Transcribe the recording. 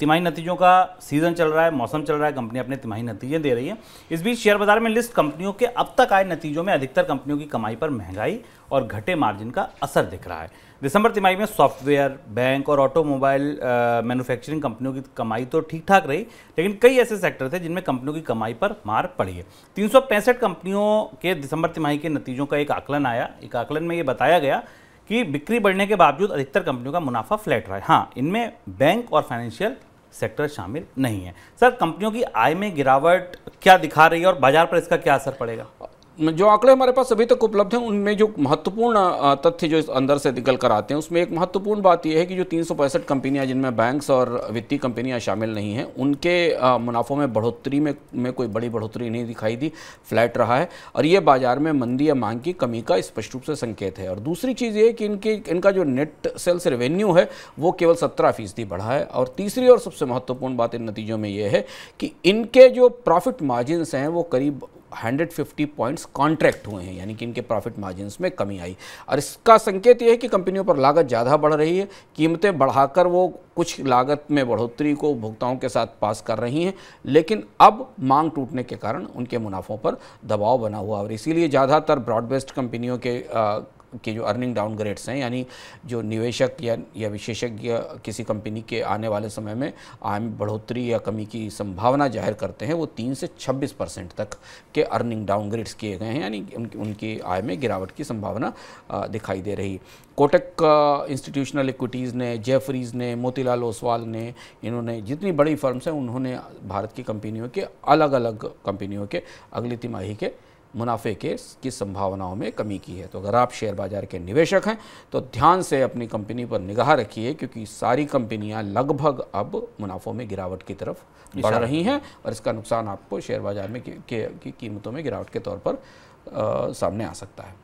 तिमाही नतीजों का सीज़न चल रहा है मौसम चल रहा है कंपनी अपने तिमाही नतीजे दे रही है इस बीच शेयर बाजार में लिस्ट कंपनियों के अब तक आए नतीजों में अधिकतर कंपनियों की कमाई पर महंगाई और घटे मार्जिन का असर दिख रहा है दिसंबर तिमाही में सॉफ्टवेयर बैंक और ऑटोमोबाइल मैन्युफैक्चरिंग कंपनियों की कमाई तो ठीक ठाक रही लेकिन कई ऐसे सेक्टर थे जिनमें कंपनियों की कमाई पर मार पड़ी है तीन कंपनियों के दिसंबर तिमाही के नतीजों का एक आकलन आया एक आकलन में ये बताया गया कि बिक्री बढ़ने के बावजूद अधिकतर कंपनियों का मुनाफा फ्लैट रहा है हाँ इनमें बैंक और फाइनेंशियल सेक्टर शामिल नहीं है सर कंपनियों की आय में गिरावट क्या दिखा रही है और बाजार पर इसका क्या असर पड़ेगा जो आंकड़े हमारे पास अभी तक उपलब्ध हैं उनमें जो महत्वपूर्ण तथ्य जो इस अंदर से निकल कर आते हैं उसमें एक महत्वपूर्ण बात यह है कि जो तीन कंपनियां जिनमें बैंक्स और वित्तीय कंपनियां शामिल नहीं हैं उनके मुनाफों में बढ़ोतरी में में कोई बड़ी बढ़ोतरी नहीं दिखाई दी फ्लैट रहा है और ये बाजार में मंदी या मांग की कमी का स्पष्ट रूप से संकेत है और दूसरी चीज़ ये कि इनकी इनका जो नेट सेल्स रेवेन्यू है वो केवल सत्रह फीसदी बढ़ा है और तीसरी और सबसे महत्वपूर्ण बात इन नतीजों में यह है कि इनके जो प्रॉफिट मार्जिनस हैं वो करीब 150 पॉइंट्स कॉन्ट्रैक्ट हुए हैं यानी कि इनके प्रॉफिट मार्जिन में कमी आई और इसका संकेत यह है कि कंपनियों पर लागत ज़्यादा बढ़ रही है कीमतें बढ़ाकर वो कुछ लागत में बढ़ोतरी को उपभोक्ताओं के साथ पास कर रही हैं लेकिन अब मांग टूटने के कारण उनके मुनाफों पर दबाव बना हुआ और इसीलिए ज़्यादातर ब्रॉड बेस्ड कंपनियों के आ, के जो अर्निंग डाउन ग्रेड्स हैं यानी जो निवेशक या या विशेषज्ञ किसी कंपनी के आने वाले समय में आय में बढ़ोतरी या कमी की संभावना जाहिर करते हैं वो तीन से छब्बीस परसेंट तक के अर्निंग डाउनग्रेड्स किए गए हैं यानी उनकी उनकी आय में गिरावट की संभावना दिखाई दे रही कोटक इंस्टीट्यूशनल इक्विटीज़ ने जेफरीज ने मोतीलाल ओसवाल ने इन्होंने जितनी बड़ी फर्म्स हैं उन्होंने भारत की कंपनियों के अलग अलग कंपनियों के अगली तिमाही के मुनाफे के की संभावनाओं में कमी की है तो अगर आप शेयर बाजार के निवेशक हैं तो ध्यान से अपनी कंपनी पर निगाह रखिए क्योंकि सारी कंपनियां लगभग अब मुनाफों में गिरावट की तरफ बढ़ रही हैं और इसका नुकसान आपको शेयर बाजार में की कीमतों में गिरावट के तौर पर आ, सामने आ सकता है